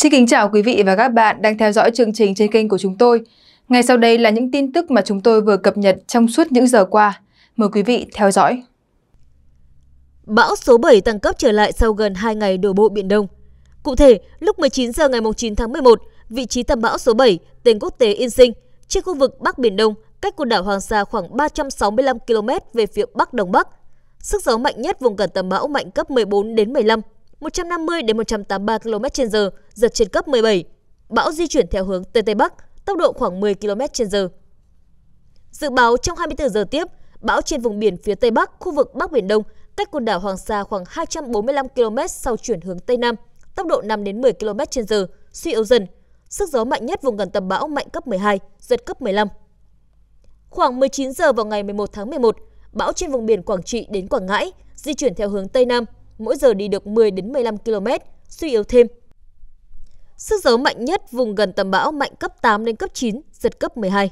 Xin kính chào quý vị và các bạn đang theo dõi chương trình trên kênh của chúng tôi. Ngay sau đây là những tin tức mà chúng tôi vừa cập nhật trong suốt những giờ qua. Mời quý vị theo dõi. Bão số 7 tăng cấp trở lại sau gần 2 ngày đổ bộ Biển Đông. Cụ thể, lúc 19 giờ ngày 9 tháng 11, vị trí tâm bão số 7, tên quốc tế Yên Sinh, trên khu vực Bắc Biển Đông, cách quần đảo Hoàng Sa khoảng 365 km về phía Bắc Đông Bắc. Sức gió mạnh nhất vùng gần tâm bão mạnh cấp 14 đến 15, 150 đến 183 km/h, giật trên cấp 17. Bão di chuyển theo hướng Tây Tây Bắc, tốc độ khoảng 10 km h Dự báo trong 24 giờ tiếp, bão trên vùng biển phía Tây Bắc, khu vực Bắc Biển Đông, cách quần đảo Hoàng Sa khoảng 245 km sau chuyển hướng Tây Nam, tốc độ 5 đến 10 km h suy yếu dần. Sức gió mạnh nhất vùng gần tâm bão mạnh cấp 12, giật cấp 15. Khoảng 19 giờ vào ngày 11 tháng 11, bão trên vùng biển Quảng Trị đến Quảng Ngãi di chuyển theo hướng Tây Nam, mỗi giờ đi được 10 đến 15 km, suy yếu thêm, Sức gió mạnh nhất vùng gần tâm bão mạnh cấp 8 đến cấp 9, giật cấp 12.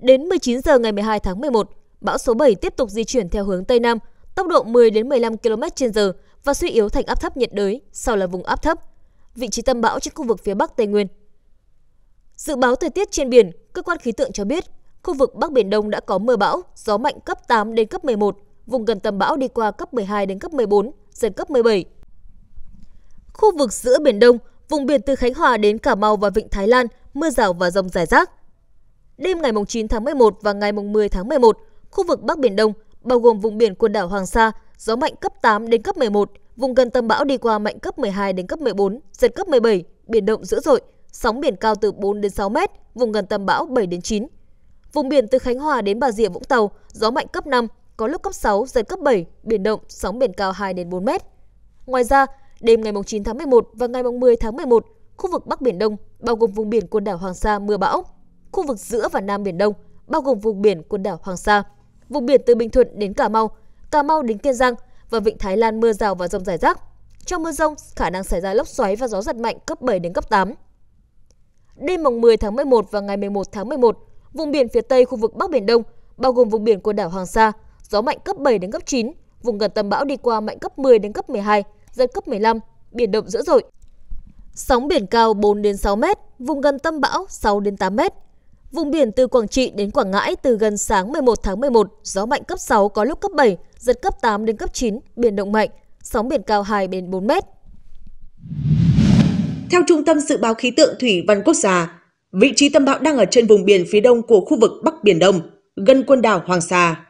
Đến 19 giờ ngày 12 tháng 11, bão số 7 tiếp tục di chuyển theo hướng Tây Nam, tốc độ 10 đến 15 km/h và suy yếu thành áp thấp nhiệt đới, sau là vùng áp thấp. Vị trí tâm bão trên khu vực phía Bắc Tây Nguyên. Dự báo thời tiết trên biển, cơ quan khí tượng cho biết, khu vực Bắc Biển Đông đã có mưa bão, gió mạnh cấp 8 đến cấp 11, vùng gần tâm bão đi qua cấp 12 đến cấp 14, giật cấp 17. Khu vực giữa Biển Đông, Vùng biển từ Khánh Hòa đến Cà Mau và Vịnh Thái Lan, mưa rào và rông rải rác. Đêm ngày 9 tháng 11 và ngày 10 tháng 11, khu vực Bắc Biển Đông, bao gồm vùng biển quần đảo Hoàng Sa, gió mạnh cấp 8 đến cấp 11, vùng gần tâm bão đi qua mạnh cấp 12 đến cấp 14, giật cấp 17, biển động dữ dội, sóng biển cao từ 4 đến 6 mét, vùng gần tâm bão 7 đến 9. Vùng biển từ Khánh Hòa đến Bà Rịa Vũng Tàu, gió mạnh cấp 5, có lúc cấp 6, giật cấp 7, biển động, sóng biển cao 2 đến 4 mét. Ngoài ra, Đêm ngày 9 tháng 11 và ngày 10 tháng 11, khu vực Bắc Biển Đông bao gồm vùng biển quần đảo Hoàng Sa mưa bão, khu vực giữa và Nam Biển Đông bao gồm vùng biển quần đảo Hoàng Sa, vùng biển từ Bình Thuận đến Cà Mau, Cà Mau đến Kiên Giang và Vịnh Thái Lan mưa rào và rông rải rác. Trong mưa rông, khả năng xảy ra lốc xoáy và gió giật mạnh cấp 7 đến cấp 8. Đêm mùng 10 tháng 11 và ngày 11 tháng 11, vùng biển phía tây khu vực Bắc Biển Đông, bao gồm vùng biển quần đảo Hoàng Sa, gió mạnh cấp 7 đến cấp 9, vùng gần tâm bão đi qua mạnh cấp 10 đến cấp 12, giật cấp 15, biển động dữ dội. Sóng biển cao 4 đến 6 mét, vùng gần tâm bão 6 đến 8 mét. Vùng biển từ Quảng Trị đến Quảng Ngãi từ gần sáng 11 tháng 11, gió mạnh cấp 6 có lúc cấp 7, giật cấp 8 đến cấp 9, biển động mạnh, sóng biển cao 2 đến 4 mét. Theo Trung tâm Dự báo Khí tượng Thủy văn Quốc gia, vị trí tâm bão đang ở trên vùng biển phía đông của khu vực Bắc Biển Đông, gần quần đảo Hoàng Sa.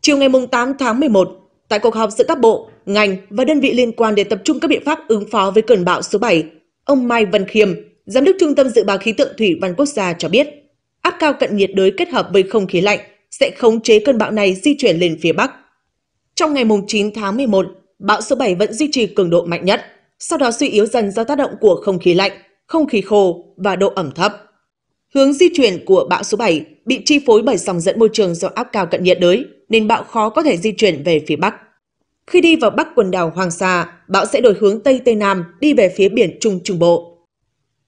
Chiều ngày 8 tháng 11, tại cuộc họp giữa các bộ, ngành và đơn vị liên quan để tập trung các biện pháp ứng phó với cơn bão số 7. Ông Mai Văn Khiêm, Giám đốc Trung tâm Dự báo Khí tượng Thủy văn Quốc gia cho biết, áp cao cận nhiệt đới kết hợp với không khí lạnh sẽ khống chế cơn bão này di chuyển lên phía Bắc. Trong ngày 9 tháng 11, bão số 7 vẫn duy trì cường độ mạnh nhất, sau đó suy yếu dần do tác động của không khí lạnh, không khí khô và độ ẩm thấp. Hướng di chuyển của bão số 7 bị chi phối bởi dòng dẫn môi trường do áp cao cận nhiệt đới, nên bão khó có thể di chuyển về phía Bắc. Khi đi vào bắc quần đảo Hoàng Sa, bão sẽ đổi hướng Tây Tây Nam đi về phía biển Trung Trung Bộ.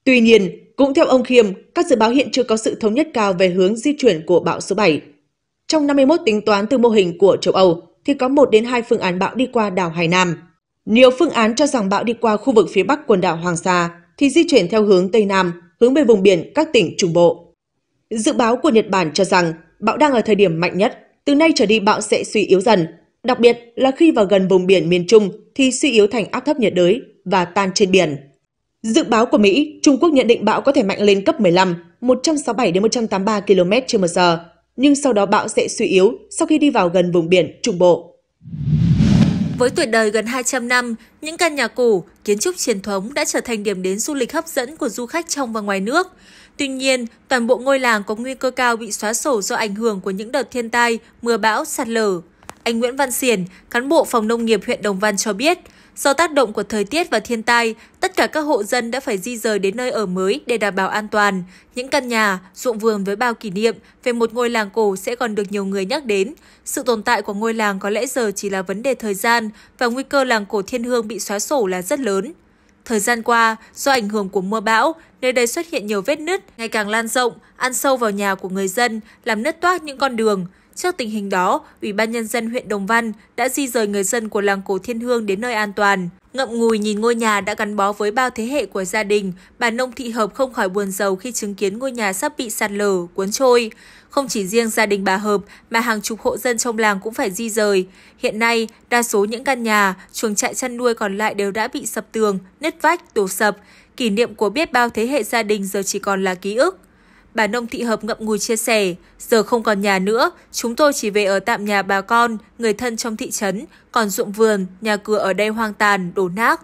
Tuy nhiên, cũng theo ông Khiêm, các dự báo hiện chưa có sự thống nhất cao về hướng di chuyển của bão số 7. Trong 51 tính toán từ mô hình của châu Âu, thì có 1 đến 2 phương án bão đi qua đảo Hải Nam. Nhiều phương án cho rằng bão đi qua khu vực phía bắc quần đảo Hoàng Sa thì di chuyển theo hướng Tây Nam, hướng về vùng biển các tỉnh Trung Bộ. Dự báo của Nhật Bản cho rằng bão đang ở thời điểm mạnh nhất, từ nay trở đi bão sẽ suy yếu dần Đặc biệt là khi vào gần vùng biển miền Trung thì suy yếu thành áp thấp nhiệt đới và tan trên biển. Dự báo của Mỹ, Trung Quốc nhận định bão có thể mạnh lên cấp 15, 167 đến 183 km h nhưng sau đó bão sẽ suy yếu sau khi đi vào gần vùng biển Trung Bộ. Với tuổi đời gần 200 năm, những căn nhà cổ, kiến trúc truyền thống đã trở thành điểm đến du lịch hấp dẫn của du khách trong và ngoài nước. Tuy nhiên, toàn bộ ngôi làng có nguy cơ cao bị xóa sổ do ảnh hưởng của những đợt thiên tai, mưa bão, sạt lở. Anh Nguyễn Văn Xiển, cán bộ phòng nông nghiệp huyện Đồng Văn cho biết, do tác động của thời tiết và thiên tai, tất cả các hộ dân đã phải di rời đến nơi ở mới để đảm bảo an toàn. Những căn nhà, ruộng vườn với bao kỷ niệm về một ngôi làng cổ sẽ còn được nhiều người nhắc đến. Sự tồn tại của ngôi làng có lẽ giờ chỉ là vấn đề thời gian và nguy cơ làng cổ Thiên Hương bị xóa sổ là rất lớn. Thời gian qua, do ảnh hưởng của mưa bão, nơi đây xuất hiện nhiều vết nứt, ngày càng lan rộng, ăn sâu vào nhà của người dân, làm nứt toác những con đường. Trước tình hình đó, Ủy ban Nhân dân huyện Đồng Văn đã di rời người dân của làng cổ Thiên Hương đến nơi an toàn. Ngậm ngùi nhìn ngôi nhà đã gắn bó với bao thế hệ của gia đình, bà Nông Thị Hợp không khỏi buồn giàu khi chứng kiến ngôi nhà sắp bị sạt lở, cuốn trôi. Không chỉ riêng gia đình bà Hợp mà hàng chục hộ dân trong làng cũng phải di rời. Hiện nay, đa số những căn nhà, chuồng trại chăn nuôi còn lại đều đã bị sập tường, nứt vách, đổ sập. Kỷ niệm của biết bao thế hệ gia đình giờ chỉ còn là ký ức bà Nông Thị Hợp ngậm ngùi chia sẻ, giờ không còn nhà nữa, chúng tôi chỉ về ở tạm nhà bà con, người thân trong thị trấn, còn ruộng vườn, nhà cửa ở đây hoang tàn, đổ nát.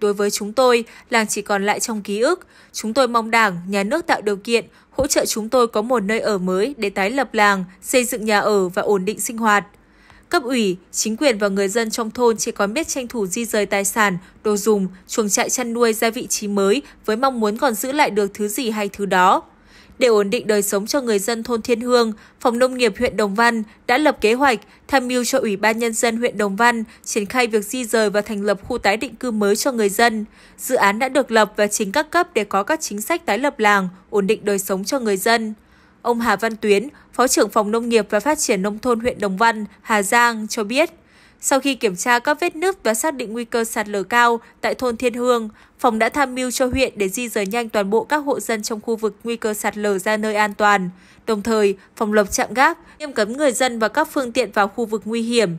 Đối với chúng tôi, làng chỉ còn lại trong ký ức. Chúng tôi mong đảng, nhà nước tạo điều kiện, hỗ trợ chúng tôi có một nơi ở mới để tái lập làng, xây dựng nhà ở và ổn định sinh hoạt. Cấp ủy, chính quyền và người dân trong thôn chỉ còn biết tranh thủ di rời tài sản, đồ dùng, chuồng trại chăn nuôi ra vị trí mới với mong muốn còn giữ lại được thứ gì hay thứ đó. Để ổn định đời sống cho người dân thôn Thiên Hương, Phòng Nông nghiệp huyện Đồng Văn đã lập kế hoạch tham mưu cho Ủy ban Nhân dân huyện Đồng Văn triển khai việc di rời và thành lập khu tái định cư mới cho người dân. Dự án đã được lập và chính các cấp để có các chính sách tái lập làng, ổn định đời sống cho người dân. Ông Hà Văn Tuyến, Phó trưởng Phòng Nông nghiệp và Phát triển Nông thôn huyện Đồng Văn, Hà Giang cho biết, sau khi kiểm tra các vết nứt và xác định nguy cơ sạt lở cao tại thôn Thiên Hương, phòng đã tham mưu cho huyện để di rời nhanh toàn bộ các hộ dân trong khu vực nguy cơ sạt lở ra nơi an toàn. Đồng thời, phòng lập trạm gác, nghiêm cấm người dân và các phương tiện vào khu vực nguy hiểm.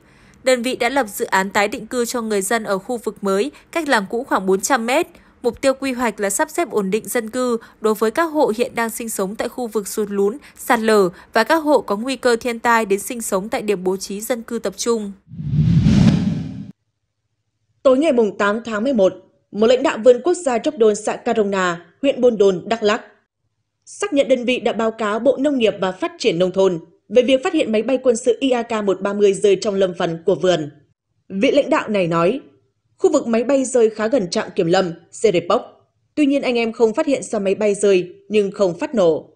Đơn vị đã lập dự án tái định cư cho người dân ở khu vực mới, cách làng cũ khoảng 400 mét. Mục tiêu quy hoạch là sắp xếp ổn định dân cư đối với các hộ hiện đang sinh sống tại khu vực sụt lún, sạt lở và các hộ có nguy cơ thiên tai đến sinh sống tại điểm bố trí dân cư tập trung. Tối ngày 8 tháng 11, một lãnh đạo vườn quốc gia Jordan xã Carona, huyện Bôn Đồn, Đắk Lắk, xác nhận đơn vị đã báo cáo Bộ Nông nghiệp và Phát triển Nông thôn về việc phát hiện máy bay quân sự IAK-130 rơi trong lâm phần của vườn. Vị lãnh đạo này nói, khu vực máy bay rơi khá gần trạm kiểm lâm, Serepok. Tuy nhiên anh em không phát hiện ra máy bay rơi, nhưng không phát nổ.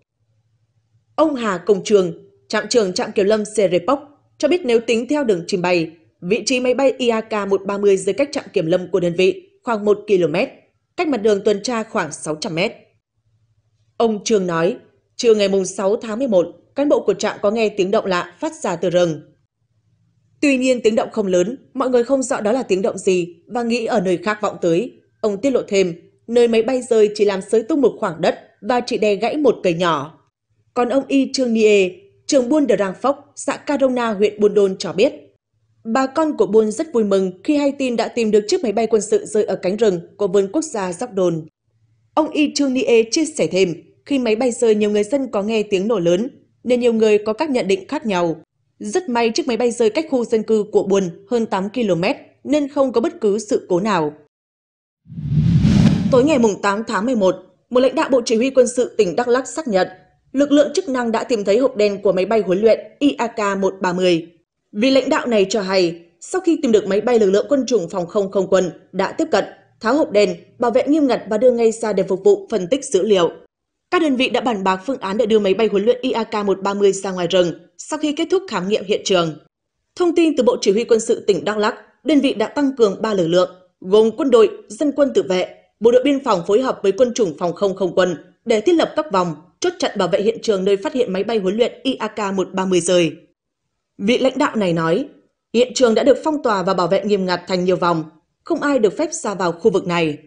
Ông Hà Công Trường, trạm trưởng trạm kiểm lâm Serepok, cho biết nếu tính theo đường trình bày. Vị trí máy bay IAK-130 dưới cách trạm kiểm lâm của đơn vị khoảng 1 km, cách mặt đường tuần tra khoảng 600 m. Ông Trường nói, trưa ngày 6 tháng 11, cán bộ của trạm có nghe tiếng động lạ phát ra từ rừng. Tuy nhiên tiếng động không lớn, mọi người không rõ đó là tiếng động gì và nghĩ ở nơi khác vọng tới. Ông tiết lộ thêm, nơi máy bay rơi chỉ làm sới tung một khoảng đất và chỉ đè gãy một cây nhỏ. Còn ông Y Trương Nie, trường buôn Đờ Rang Phốc, xã Carona, huyện Buôn Đôn cho biết, Bà con của Buôn rất vui mừng khi hay tin đã tìm được chiếc máy bay quân sự rơi ở cánh rừng của vườn quốc gia Sóc Đồn. Ông Y Nie chia sẻ thêm, khi máy bay rơi nhiều người dân có nghe tiếng nổ lớn, nên nhiều người có các nhận định khác nhau. Rất may chiếc máy bay rơi cách khu dân cư của Buôn hơn 8 km nên không có bất cứ sự cố nào. Tối ngày 8 tháng 11, một lãnh đạo Bộ Chỉ huy Quân sự tỉnh Đắk Lắk xác nhận lực lượng chức năng đã tìm thấy hộp đen của máy bay huấn luyện IAK-130 Vị lãnh đạo này cho hay, sau khi tìm được máy bay lực lượng quân chủng phòng không không quân đã tiếp cận, tháo hộp đèn, bảo vệ nghiêm ngặt và đưa ngay ra để phục vụ phân tích dữ liệu. Các đơn vị đã bàn bạc phương án để đưa máy bay huấn luyện IAK-130 ra ngoài rừng sau khi kết thúc khám nghiệm hiện trường. Thông tin từ Bộ Chỉ huy Quân sự tỉnh Đắk Lắk, đơn vị đã tăng cường 3 lực lượng, gồm quân đội, dân quân tự vệ, bộ đội biên phòng phối hợp với quân chủng phòng không không quân để thiết lập các vòng, chốt chặn bảo vệ hiện trường nơi phát hiện máy bay huấn luyện IAK-130 rời. Vị lãnh đạo này nói, hiện trường đã được phong tỏa và bảo vệ nghiêm ngặt thành nhiều vòng, không ai được phép ra vào khu vực này.